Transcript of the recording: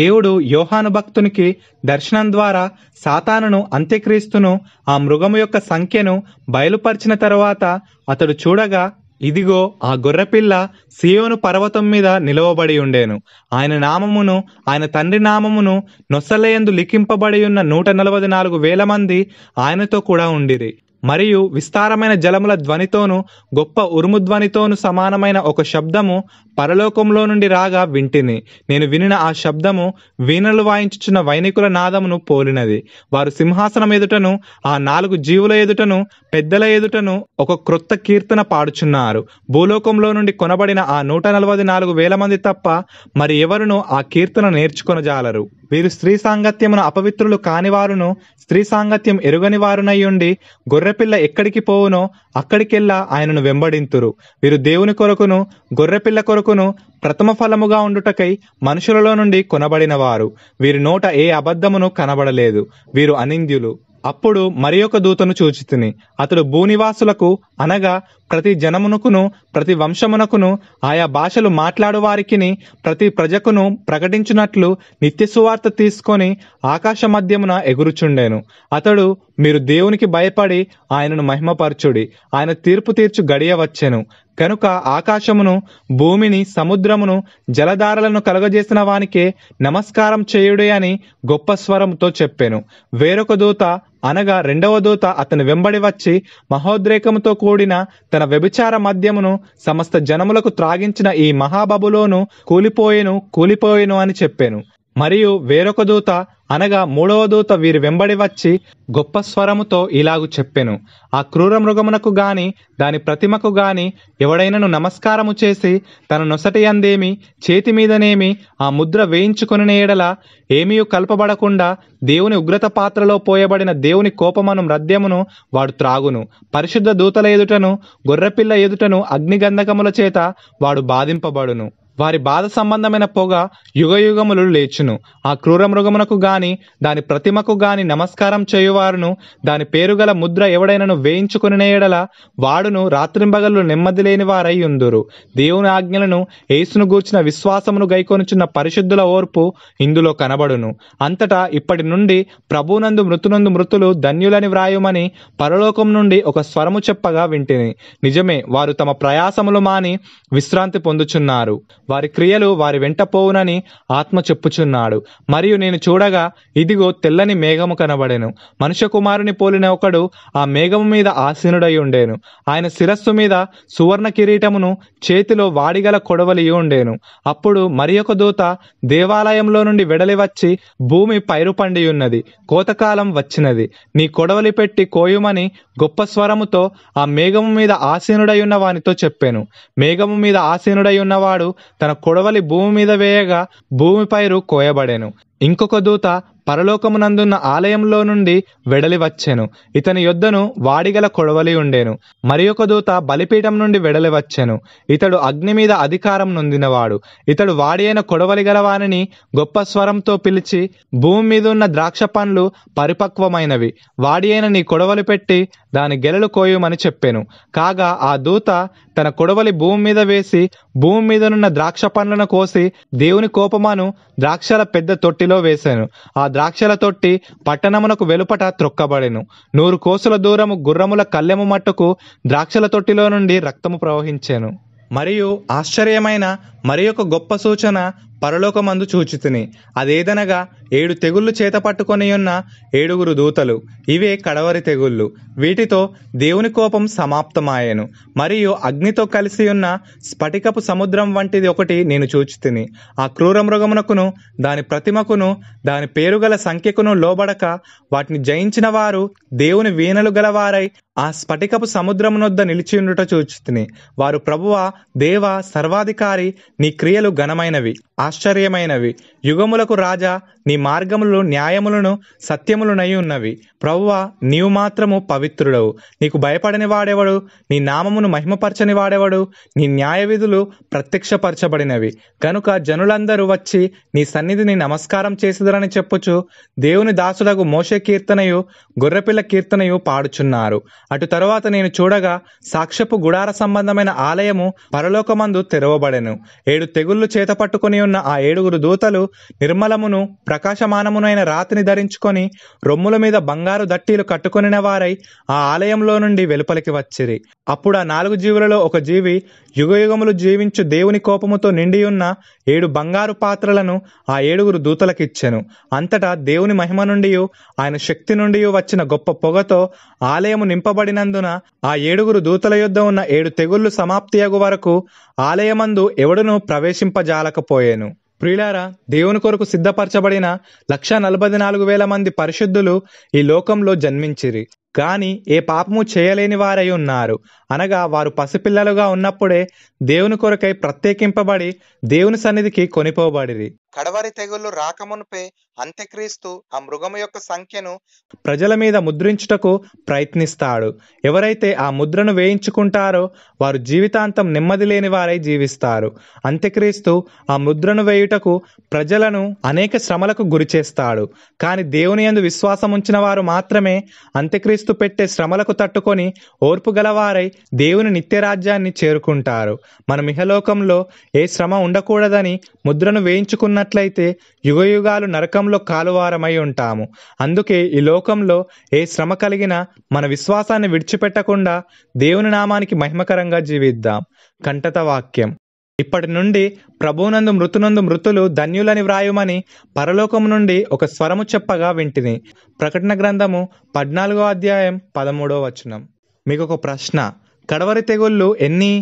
దేవుడు యోహాను భక్తునికి దర్శనం ద్వారా సాతానును అంత్యక్రీస్తును ఆ మృగము యొక్క సంఖ్యను బయలుపరిచిన తరువాత అతడు చూడగా ఇదిగో ఆ గొర్రెపిల్ల సియోను పర్వతం మీద నిలవబడి ఉండేను ఆయన నామమును ఆయన తండ్రి నామమును నొసలయందు లిఖింపబడి ఉన్న నూట నలభై నాలుగు వేల మంది ఆయనతో కూడా ఉండిరి మరియు విస్తారమైన జలముల ధ్వనితోనూ గొప్ప ఉరుము ధ్వనితోనూ సమానమైన ఒక శబ్దము పరలోకంలో నుండి రాగా వింటిని నేను వినిన ఆ శబ్దము వీణలు వాయించుచున్న వైనికుల నాదమును పోలినది వారు సింహాసనం ఎదుటను ఆ నాలుగు జీవుల ఎదుటను పెద్దల ఎదుటను ఒక క్రొత్త కీర్తన పాడుచున్నారు భూలోకంలో నుండి కొనబడిన ఆ నూట నలభై నాలుగు వేల మంది తప్ప మరి ఎవరునూ ఆ కీర్తన నేర్చుకొనజాలరు వీరు స్త్రీ సాంగత్యమును అపవిత్రులు కానివారును స్త్రీ సాంగత్యం ఎరుగని వారునయ్యుండి గొర్రెపిల్ల ఎక్కడికి పోవునో అక్కడికెల్లా ఆయనను వెంబడింతురు వీరు దేవుని కొరకును గొర్రెపిల్ల కొరకును ప్రథమ ఫలముగా ఉండుటకై మనుషులలో నుండి కొనబడిన వారు వీరి నోట ఏ అబద్ధమును కనబడలేదు వీరు అనింద్యులు అప్పుడు మరి ఒక దూతను చూచితిని అతడు భూనివాసులకు అనగా ప్రతి జనమునకును ప్రతి వంశమునకును ఆయా భాషలు మాట్లాడు వారికి ప్రతి ప్రజకును ప్రకటించినట్లు నిత్య సువార్త తీసుకొని ఆకాశ మధ్యమున ఎగురుచుండెను అతడు మీరు దేవునికి భయపడి ఆయనను మహిమపరచుడి ఆయన తీర్పు తీర్చు గడియవచ్చెను కనుక ఆకాశమును భూమిని సముద్రమును జలధారలను కలుగజేసిన వానికే నమస్కారం చేయుడే అని గొప్ప స్వరంతో చెప్పాను వేరొక దూత అనగా రెండవ దూత అతని వెంబడి వచ్చి మహోద్రేకముతో కూడిన తన వ్యభిచార మద్యమును సమస్త జనములకు త్రాగించిన ఈ మహాబబులోను కూలిపోయేను కూలిపోయేను అని చెప్పాను మరియు వేరొక దూత అనగా మూడవ దూత వీరి వెంబడి వచ్చి గొప్ప స్వరముతో ఇలాగు చెప్పెను ఆ క్రూర మృగమునకు గాని దాని ప్రతిమకు గాని ఎవడైనను నమస్కారము చేసి తన నొసటి అందేమి చేతి మీదనేమి ఆ ముద్ర వేయించుకుని ఎడల ఏమీ కలపబడకుండా దేవుని ఉగ్రత పాత్రలో పోయబడిన దేవుని కోపమను మద్యమును వాడు త్రాగును పరిశుద్ధ దూతల ఎదుటను గొర్రెపిల్ల ఎదుటను అగ్నిగంధకముల చేత వాడు బాధింపబడును వారి బాధ సంబంధమైన పొగ యుగయుగములు లేచును ఆ క్రూర మృగమునకు గాని దాని ప్రతిమకు గాని నమస్కారం చేయువారును దాని పేరుగల ముద్ర ఎవడైనను వేయించుకుని ఎడల వాడును రాత్రింబగళ్ళు నెమ్మది లేని వారై ఉందురు దేవుని ఆజ్ఞలను ఏసును గూర్చిన విశ్వాసమును గైకొనుచున్న పరిశుద్ధుల ఓర్పు ఇందులో కనబడును అంతటా ఇప్పటి నుండి ప్రభునందు మృతునందు మృతులు ధన్యులని వ్రాయుమని పరలోకం నుండి ఒక స్వరము చెప్పగా వింటిని నిజమే వారు తమ ప్రయాసములు మాని విశ్రాంతి పొందుచున్నారు వారి క్రియలు వారి వెంట పోవునని ఆత్మ చెప్పుచున్నాడు మరియు నేను చూడగా ఇదిగో తెల్లని మేఘము కనబడెను మనుష్య కుమారుని పోలిన ఒకడు ఆ మేఘము మీద ఆసీనుడై ఉండేను ఆయన శిరస్సు మీద సువర్ణ కిరీటమును చేతిలో వాడిగల కొడవలి ఉండేను అప్పుడు మరి ఒక దూత దేవాలయంలో నుండి వెడలి వచ్చి భూమి పైరు ఉన్నది కోతకాలం వచ్చినది నీ కొడవలి పెట్టి కోయుమని గొప్ప స్వరముతో ఆ మేఘము మీద ఆసీనుడై ఉన్న వానితో చెప్పాను మేఘము మీద ఆసీనుడై ఉన్నవాడు తన కొడవలి భూమి మీద వేయగా భూమి పైరు కోయబడెను ఇంకొక దూత పరలోకమునందున్న ఆలయంలో నుండి వెడలి వచ్చెను ఇతని యొద్దను వాడిగల కొడవలి ఉండేను మరియొక దూత బలిపీఠం నుండి వెడలి వచ్చెను ఇతడు అగ్ని మీద అధికారం నొందినవాడు ఇతడు వాడి అయిన కొడవలి గలవాని గొప్ప స్వరంతో పిలిచి భూమి మీద ఉన్న ద్రాక్ష పండ్లు పరిపక్వమైనవి వాడి అయిన నీ కొడవలి పెట్టి దాని గెలలు కోయమని చెప్పాను కాగా ఆ దూత తన కొడవలి భూమి మీద వేసి భూమి మీదనున్న ద్రాక్ష పండ్లను కోసి దేవుని కోపమాను ద్రాక్షల పెద్ద తొట్టిలో వేశాను ఆ ద్రాక్షల తొట్టి పట్టణమునకు వెలుపట త్రొక్కబడెను నూరు కోసుల దూరము గుర్రముల కల్లెము మట్టుకు ద్రాక్షల తొట్టిలో నుండి రక్తము ప్రవహించెను మరియు ఆశ్చర్యమైన మరి గొప్ప సూచన పరలోకమందు చూచితిని అదేదనగా ఏడు తెగుళ్ళు చేత పట్టుకొని ఉన్న ఏడుగురు దూతలు ఇవే కడవరి తెగుళ్ళు వీటితో దేవుని కోపం సమాప్తమాయెను మరియు అగ్నితో కలిసి ఉన్న స్ఫటికపు సముద్రం వంటిది ఒకటి నేను చూచితిని ఆ క్రూర మృగమునకును దాని ప్రతిమకును దాని పేరుగల సంఖ్యకును లోబడక వాటిని జయించిన వారు దేవుని వీణలు గలవారై ఆ స్ఫటికపు సముద్రమునొద్ద ఉండుట చూచితిని వారు ప్రభువ దేవ సర్వాధికారి నీ క్రియలు ఘనమైనవి ఆ ఆశ్చర్యమైనవి యుగములకు రాజా నీ మార్గములు న్యాయములను సత్యములునై ఉన్నవి ప్రభువ నీవు మాత్రము పవిత్రుడవు నీకు భయపడని వాడెవడు నీ నామమును మహిమపరచని వాడెవడు నీ న్యాయ విధులు ప్రత్యక్షపరచబడినవి కనుక జనులందరూ వచ్చి నీ సన్నిధిని నమస్కారం చేసిదరని చెప్పుచు దేవుని దాసులకు మోషే కీర్తనయు గొర్రెపిల్ల కీర్తనయు పాడుచున్నారు అటు తరువాత నేను చూడగా సాక్ష్యపు గుడార సంబంధమైన ఆలయము పరలోకమందు తెరవబడెను ఏడు తెగుళ్ళు చేత పట్టుకుని ఉన్న ఆ ఏడుగురు దూతలు నిర్మలమును ప్రకాశమానమునైన రాతిని ధరించుకొని రొమ్ముల మీద బంగారు దట్టీలు కట్టుకొనిన వారై ఆ ఆలయంలో నుండి వెలుపలికి వచ్చిరి అప్పుడు ఆ నాలుగు జీవులలో ఒక జీవి యుగయుగములు జీవించు దేవుని కోపముతో నిండియున్న ఏడు బంగారు పాత్రలను ఆ ఏడుగురు దూతలకిచ్చెను అంతటా దేవుని మహిమ నుండి ఆయన శక్తి నుండి వచ్చిన గొప్ప పొగతో ఆలయము నింపబడినందున ఆ ఏడుగురు దూతల యుద్ధం ఉన్న ఏడు తెగుళ్లు సమాప్తియగు వరకు ఆలయమందు ఎవడునూ ప్రవేశింపజాలకపోయాను ప్రియులారా దేవుని కొరకు సిద్ధపరచబడిన లక్ష నలభై నాలుగు వేల మంది పరిశుద్ధులు ఈ లోకంలో జన్మించిరి కానీ ఏ పాపము చేయలేని వారై ఉన్నారు అనగా వారు పసిపిల్లలుగా ఉన్నప్పుడే దేవుని కొరకై ప్రత్యేకింపబడి దేవుని సన్నిధికి కొనిపోబడిరి కడవరి తెగులు రాకమునుపే అంత్యక్రీస్తు ఆ మృగము యొక్క సంఖ్యను ప్రజల మీద ముద్రించుటకు ప్రయత్నిస్తాడు ఎవరైతే ఆ ముద్రను వేయించుకుంటారో వారు జీవితాంతం నెమ్మది లేని వారై జీవిస్తారు అంత్యక్రీస్తు ఆ ముద్రను వేయుటకు ప్రజలను అనేక శ్రమలకు గురిచేస్తాడు కానీ దేవుని యందు విశ్వాసం ఉంచిన వారు మాత్రమే అంత్యక్రీస్తు పెట్టే శ్రమలకు తట్టుకొని ఓర్పు గలవారై దేవుని నిత్యరాజ్యాన్ని చేరుకుంటారు మన మిహలోకంలో ఏ శ్రమ ఉండకూడదని ముద్రను వేయించుకున్న చేసినట్లయితే యుగయుగాలు నరకంలో కాలువారమై ఉంటాము అందుకే ఈ లోకంలో ఏ శ్రమ కలిగినా మన విశ్వాసాన్ని విడిచిపెట్టకుండా దేవుని నామానికి మహిమకరంగా జీవిద్దాం కంటత వాక్యం ఇప్పటి నుండి ప్రభునందు మృతునందు మృతులు ధన్యులని వ్రాయుమని పరలోకము నుండి ఒక స్వరము చెప్పగా వింటిని ప్రకటన గ్రంథము పద్నాలుగో అధ్యాయం పదమూడో వచనం మీకు ఒక ప్రశ్న కడవరి తెగుళ్ళు ఎన్ని